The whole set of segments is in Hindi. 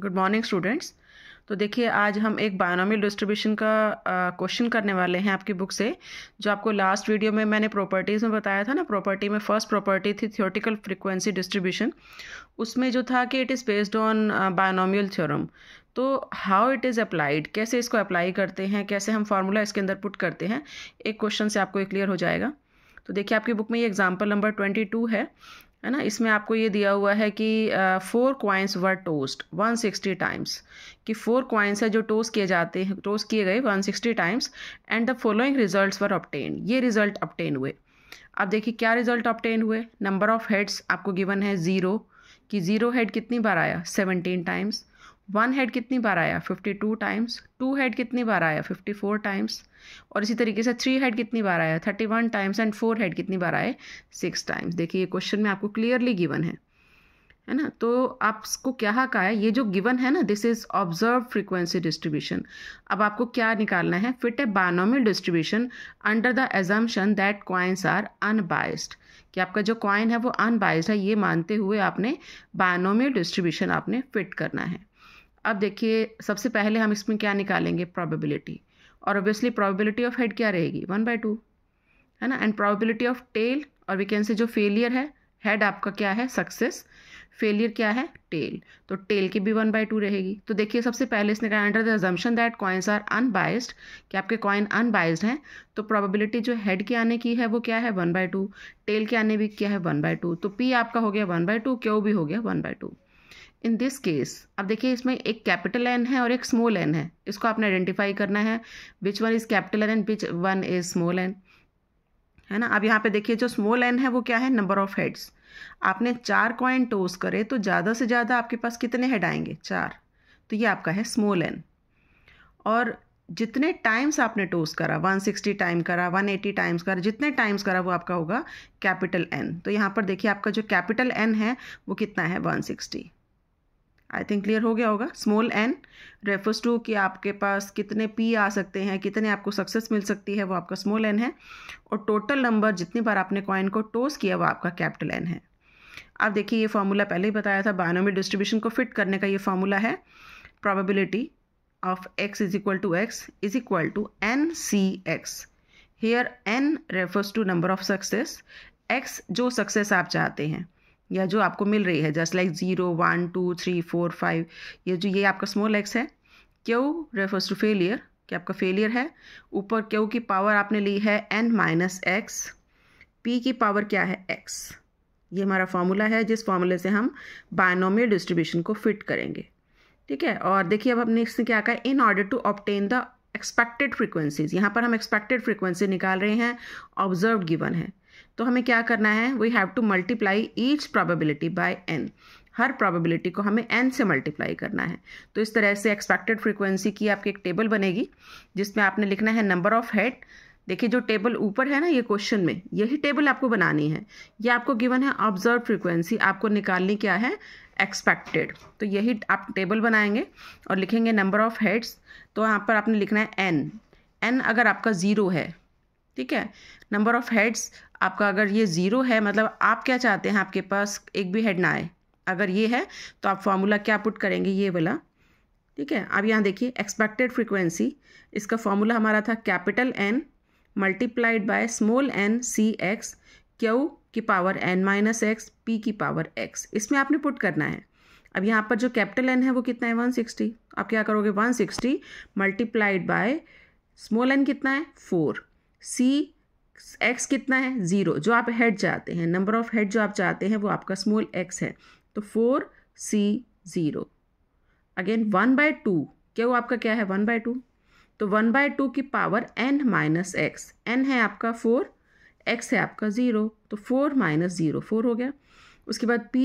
गुड मॉर्निंग स्टूडेंट्स तो देखिए आज हम एक बायोनॉमियल डिस्ट्रीब्यूशन का क्वेश्चन करने वाले हैं आपकी बुक से जो आपको लास्ट वीडियो में मैंने प्रॉपर्टीज़ में बताया था ना प्रॉपर्टी में फर्स्ट प्रॉपर्टी थी थियोटिकल फ्रिक्वेंसी डिस्ट्रीब्यूशन उसमें जो था कि it is based on binomial theorem तो हाउ इट इज़ अप्लाइड कैसे इसको अप्लाई करते हैं कैसे हम फार्मूला इसके अंदर पुट करते हैं एक क्वेश्चन से आपको क्लियर हो जाएगा तो देखिए आपकी बुक में ये एग्जाम्पल नंबर ट्वेंटी टू है है ना इसमें आपको ये दिया हुआ है कि four coins were tossed 160 times कि फोर क्वाइंस है जो टोस्ट किए जाते हैं टोस्ट किए गए 160 times and the following results were obtained ये रिजल्ट ऑप्टेन हुए अब देखिए क्या रिजल्ट ऑप्टेन हुए नंबर ऑफ हेड्स आपको गिवन है ज़ीरो कि ज़ीरो हेड कितनी बार आया सेवनटीन टाइम्स वन हेड कितनी बार आया fifty two times two head कितनी बार आया फिफ्टी फोर टाइम्स और इसी तरीके से थ्री हेड कितनी बार आया thirty one times and four head कितनी बार आए सिक्स टाइम्स देखिए ये क्वेश्चन में आपको क्लियरली गिवन है है ना तो आपको क्या हक है ये जो गिवन है ना this is observe frequency distribution अब आपको क्या निकालना है fit a binomial distribution under the assumption that coins are unbiased कि आपका जो कॉइन है वो अनबायस्ड है ये मानते हुए आपने बानोमियल डिस्ट्रीब्यूशन आपने फिट करना है अब देखिए सबसे पहले हम इसमें क्या निकालेंगे प्रोबेबिलिटी और ऑब्वियसली प्रोबेबिलिटी ऑफ हेड क्या रहेगी वन बाय टू है ना एंड प्रोबेबिलिटी ऑफ टेल और वी कैन से जो फेलियर है हेड आपका क्या है सक्सेस फेलियर क्या है टेल तो टेल की भी वन बाई टू रहेगी तो देखिए सबसे पहले इसने कहा under the assumption that coins are unbiased कि आपके कॉइन अनबायस्ड हैं तो प्रोबेबिलिटी जो हेड के आने की है वो क्या है वन बाई टू टेल के आने भी क्या है वन बाई टू तो पी आपका हो गया वन बाई टू क्यों भी हो गया one by two in this case अब देखिए इसमें एक कैपिटल एन है और एक स्मॉल एन है इसको आपने आइडेंटिफाई करना है which one is capital N and which one is small N है ना अब यहाँ पे देखिए जो स्मॉल एन है वो क्या है नंबर ऑफ हेड्स आपने चार कॉइन टोस करे तो ज़्यादा से ज़्यादा आपके पास कितने हेड आएंगे चार तो ये आपका है स्मॉल एन और जितने टाइम्स आपने टोस करा 160 टाइम करा 180 टाइम्स करा जितने टाइम्स करा वो आपका होगा कैपिटल एन तो यहाँ पर देखिए आपका जो कैपिटल एन है वो कितना है 160 आई थिंक क्लियर हो गया होगा स्मॉल एन रेफर्स टू कि आपके पास कितने पी आ सकते हैं कितने आपको सक्सेस मिल सकती है वो आपका स्मॉल एन है और टोटल नंबर जितनी बार आपने कॉइन को टोस किया वो आपका कैपिटल एन है आप देखिए ये फार्मूला पहले ही बताया था बानोमी डिस्ट्रीब्यूशन को फिट करने का ये फार्मूला है of X is equal to X is equal to N C X here N refers to number of success X जो सक्सेस आप चाहते हैं या जो आपको मिल रही है just like zero one two three four five ये जो ये आपका स्मॉल एक्स है क्यू रेफर्स टू फेलियर कि आपका फेलियर है ऊपर क्यू की पावर आपने ली है एन माइनस एक्स पी की पावर क्या है एक्स ये हमारा फॉर्मूला है जिस फार्मूले से हम बायनोमियल डिस्ट्रीब्यूशन को फिट करेंगे ठीक है और देखिए अब हमने इसने क्या कहा in order to obtain the expected frequencies यहाँ पर हम एक्सपेक्टेड फ्रीक्वेंसी निकाल रहे हैं ऑब्जर्व गिवन है तो हमें क्या करना है we have to multiply each probability by N हर प्रोबेबिलिटी को हमें एन से मल्टीप्लाई करना है तो इस तरह से एक्सपेक्टेड फ्रीक्वेंसी की आपकी एक टेबल बनेगी जिसमें आपने लिखना है नंबर ऑफ हेड देखिए जो टेबल ऊपर है ना ये क्वेश्चन में यही टेबल आपको बनानी है ये आपको गिवन है ऑब्जर्व फ्रीक्वेंसी आपको निकालनी क्या है एक्सपेक्टेड तो यही आप टेबल बनाएंगे और लिखेंगे नंबर ऑफ हेड्स तो यहाँ पर आपने लिखना है एन एन अगर आपका ज़ीरो है ठीक है नंबर ऑफ़ हेड्स आपका अगर ये ज़ीरो है मतलब आप क्या चाहते हैं आपके पास एक भी हेड ना आए अगर ये है तो आप फार्मूला क्या पुट करेंगे ये वाला ठीक है अब यहाँ देखिए एक्सपेक्टेड फ्रिक्वेंसी इसका फार्मूला हमारा था capital N multiplied by small N C X Q की power N minus X P की पावर एक्स इसमें आपने पुट करना है अब यहाँ पर जो कैपिटल एन है वो कितना है वन सिक्सटी आप क्या करोगे one sixty multiplied by small n कितना है फोर सी एक्स कितना है ज़ीरो जो आप हेड चाहते हैं नंबर ऑफ हेड जो आप चाहते हैं वो आपका स्मॉल एक्स है तो four C zero again one by two क्या वो आपका क्या है वन बाय टू तो वन बाय टू की power N minus x n है आपका फोर एक्स है आपका ज़ीरो तो फोर माइनस ज़ीरो फोर हो गया उसके बाद पी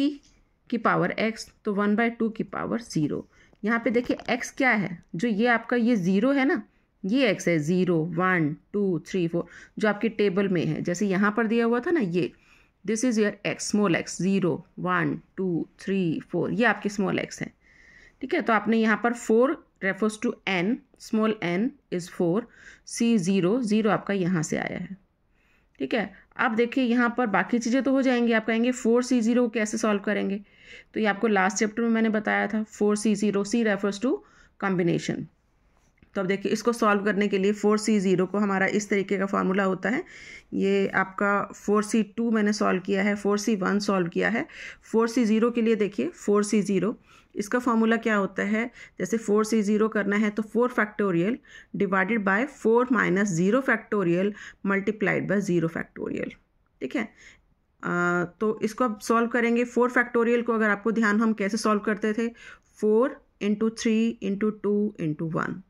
की पावर एक्स तो वन बाय टू की पावर ज़ीरो यहाँ पे देखिए एक्स क्या है जो ये आपका ये ज़ीरो है ना ये एक्स है zero one two three four जो आपके टेबल में है जैसे यहाँ पर दिया हुआ था ना ये this is your x small x zero one two three four ये आपके स्मॉल एक्स हैं ठीक है तो आपने यहाँ पर four refers to n small n is four C zero zero आपका यहाँ से आया है ठीक है अब देखिए यहाँ पर बाकी चीज़ें तो हो जाएंगी आप कहेंगे फोर सी ज़ीरो को कैसे सॉल्व करेंगे तो ये आपको लास्ट चैप्टर में मैंने बताया था four C zero C refers to combination तो अब देखिए इसको सॉल्व करने के लिए फोर सी ज़ीरो को हमारा इस तरीके का फार्मूला होता है ये आपका फोर सी टू मैंने सॉल्व किया है फोर सी वन सॉल्व किया है फोर सी ज़ीरो के लिए देखिए फोर सी ज़ीरो इसका फार्मूला क्या होता है जैसे फोर सी ज़ीरो करना है तो four factorial divided by four minus zero factorial multiplied by zero factorial ठीक है आ, तो इसको अब सॉल्व करेंगे फोर फैक्टोरियल को अगर आपको ध्यान हम कैसे सॉल्व करते थे four into three into two into one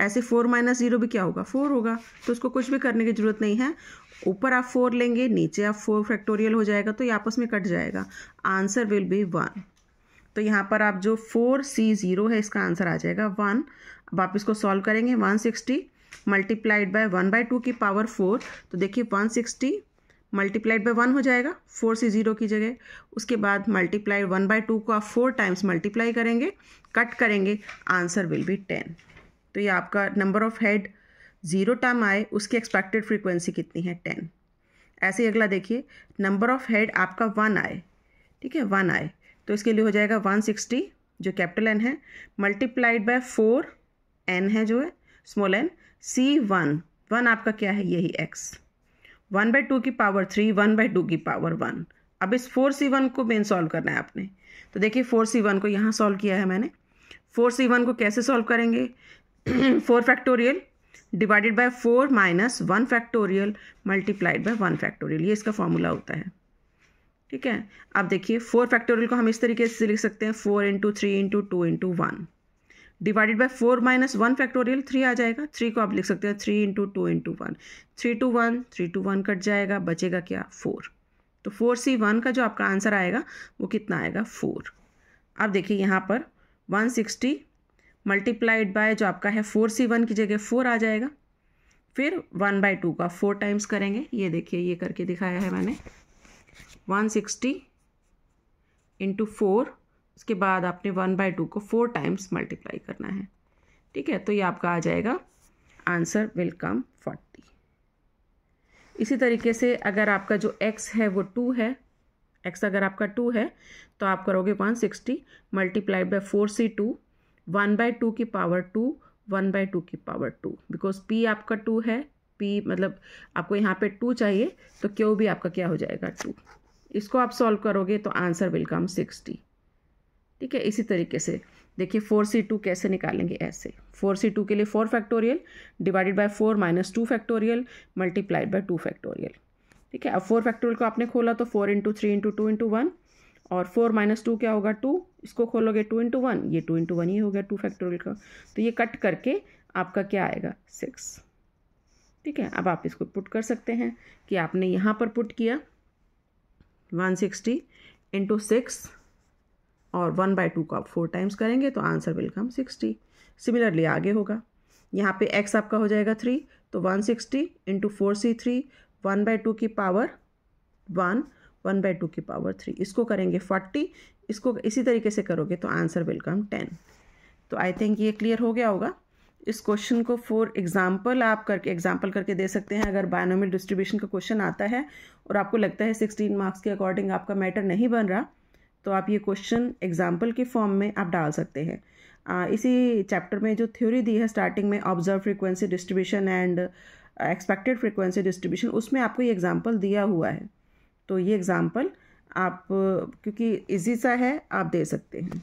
ऐसे फोर माइनस जीरो भी क्या होगा फोर होगा तो उसको कुछ भी करने की ज़रूरत नहीं है ऊपर आप फोर लेंगे नीचे आप फोर फैक्टोरियल हो जाएगा तो ये आपस में कट जाएगा आंसर विल बी वन तो यहाँ पर आप जो फोर सी ज़ीरो है इसका आंसर आ जाएगा वन अब आप इसको सॉल्व करेंगे one sixty multiplied by one by two की पावर फोर तो देखिए one sixty multiplied by one हो जाएगा फोर सी ज़ीरो की जगह उसके बाद मल्टीप्लाई वन बाई टू को आप फोर टाइम्स मल्टीप्लाई करेंगे कट करेंगे आंसर विल बी टेन तो ये आपका number of head zero term आए उसकी एक्सपेक्टेड फ्रीक्वेंसी कितनी है टेन ऐसे ही अगला देखिए नंबर ऑफ हेड आपका वन आए ठीक है वन आए तो इसके लिए हो जाएगा वन सिक्सटी जो कैपिटल एन है मल्टीप्लाइड बाय फोर एन है जो है small N C one one आपका क्या है यही एक्स वन बाई टू की power three one by two की पावर वन अब इस फोर सी वन को मेन सॉल्व करना है आपने तो देखिए फोर सी वन को यहाँ सॉल्व किया है मैंने फोर सी वन को कैसे सॉल्व करेंगे four factorial divided by four minus one factorial multiplied by one factorial ये इसका फॉर्मूला होता है ठीक है अब देखिए फोर फैक्टोरियल को हम इस तरीके से लिख सकते हैं four into three into two into one divided by four minus one factorial three आ जाएगा थ्री को आप लिख सकते हैं three into two into one three two one three two one cut जाएगा बचेगा क्या फोर तो फोर सी वन का जो आपका आंसर आएगा वो कितना आएगा फोर अब देखिए यहाँ पर वन सिक्सटी मल्टीप्लाइड बाय जो आपका है फोर सी वन की जगह फोर आ जाएगा फिर वन बाई टू का फोर टाइम्स करेंगे ये देखिए ये करके दिखाया है मैंने वन सिक्सटी इंटू फोर उसके बाद आपने वन बाई टू को फोर टाइम्स मल्टीप्लाई करना है ठीक है तो ये आपका आ जाएगा आंसर विल कम फोर्टी इसी तरीके से अगर आपका जो एक्स है वो टू है एक्स अगर आपका टू है तो आप करोगे one sixty multiplied by four C two one by two की power two one by two की पावर टू बिकॉज पी आपका टू है पी मतलब आपको यहाँ पे टू चाहिए तो क्यों भी आपका क्या हो जाएगा टू इसको आप सॉल्व करोगे तो आंसर विल कम सिक्सटी ठीक है इसी तरीके से देखिए फोर सी टू कैसे निकालेंगे ऐसे फोर सी टू के लिए four factorial divided by four minus two factorial multiplied by two factorial ठीक है अब फोर फैक्टोरियल को आपने खोला तो four into three into two into one और फोर माइनस टू क्या होगा टू इसको खोलोगे टू इंटू वन ये टू इंटू वन ही हो गया टू फैक्टोरियल का तो ये कट करके आपका क्या आएगा सिक्स ठीक है अब आप इसको पुट कर सकते हैं कि आपने यहाँ पर पुट किया वन सिक्सटी इंटू सिक्स और वन बाई टू को आप फोर टाइम्स करेंगे तो answer will come sixty similarly आगे होगा यहाँ पे एक्स आपका हो जाएगा थ्री तो one sixty into four C three one by two की power one one by two की पावर थ्री इसको करेंगे फोर्टी इसको इसी तरीके से करोगे तो आंसर विल कम टेन तो आई थिंक ये क्लियर हो गया होगा इस क्वेश्चन को फॉर एग्जाम्पल आप करके एग्जाम्पल करके दे सकते हैं अगर बायनोमियल डिस्ट्रीब्यूशन का क्वेश्चन आता है और आपको लगता है सिक्सटीन मार्क्स के अकॉर्डिंग आपका मैटर नहीं बन रहा तो आप ये क्वेश्चन एग्जाम्पल के फॉर्म में आप डाल सकते हैं आ, इसी चैप्टर में जो थ्योरी दी है स्टार्टिंग में observe frequency distribution and expected frequency distribution उसमें आपको ये एग्जाम्पल दिया हुआ है तो ये एग्ज़ाम्पल आप क्योंकि इजी सा है आप दे सकते हैं